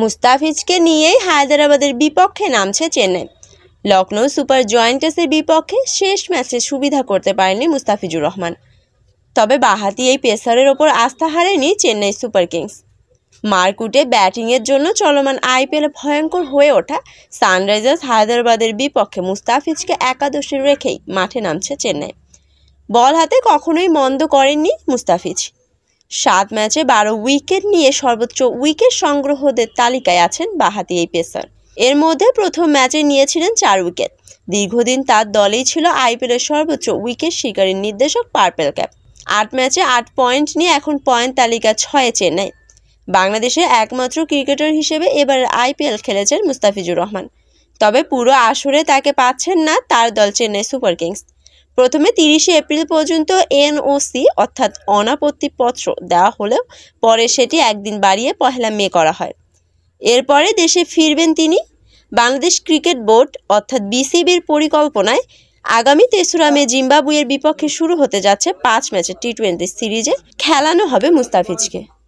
মুস্তাফিজকে নিয়েই হায়দরাবাদের বিপক্ষে নামছে চেন্নাই লখনৌ সুপার জয়েন্টাসের বিপক্ষে শেষ ম্যাচে সুবিধা করতে পারেনি মুস্তাফিজুর রহমান তবে বাহাতি এই পেসারের ওপর আস্থা হারেনি চেন্নাই সুপার কিংস মারকুটে ব্যাটিংয়ের জন্য চলমান আইপিএলে ভয়ঙ্কর হয়ে ওঠা সানরাইজার্স হায়দরাবাদের বিপক্ষে মুস্তাফিজকে একাদশে রেখেই মাঠে নামছে চেন্নাই বল হাতে কখনোই মন্দ করেননি মুস্তাফিজ সাত ম্যাচে বারো উইকেট নিয়ে সর্বোচ্চ উইকেট সংগ্রহদের তালিকায় আছেন বাহাতি এই পেসার এর মধ্যে প্রথম ম্যাচে নিয়েছিলেন চার উইকেট দীর্ঘদিন তার দলেই ছিল আইপিএলের সর্বোচ্চ উইকেট শিকারের নির্দেশক পার্পেল ক্যাপ আট ম্যাচে আট পয়েন্ট নিয়ে এখন পয়েন্ট তালিকা ছয়ে চেন্নাই বাংলাদেশে একমাত্র ক্রিকেটার হিসেবে এবার আইপিএল খেলেছেন মুস্তাফিজুর রহমান তবে পুরো আসরে তাকে পাচ্ছেন না তার দল চেন্নাই সুপার কিংস প্রথমে তিরিশে এপ্রিল পর্যন্ত এনওসি অর্থাৎ অনাপত্তিপত্র দেওয়া হলেও পরে সেটি একদিন বাড়িয়ে পহেলা মে করা হয় এরপরে দেশে ফিরবেন তিনি বাংলাদেশ ক্রিকেট বোর্ড অর্থাৎ বিসিবির পরিকল্পনায় আগামী তেসরা মে জিম্বাবুয়ের বিপক্ষে শুরু হতে যাচ্ছে পাঁচ ম্যাচের টি টোয়েন্টি সিরিজে খেলানো হবে মুস্তাফিজকে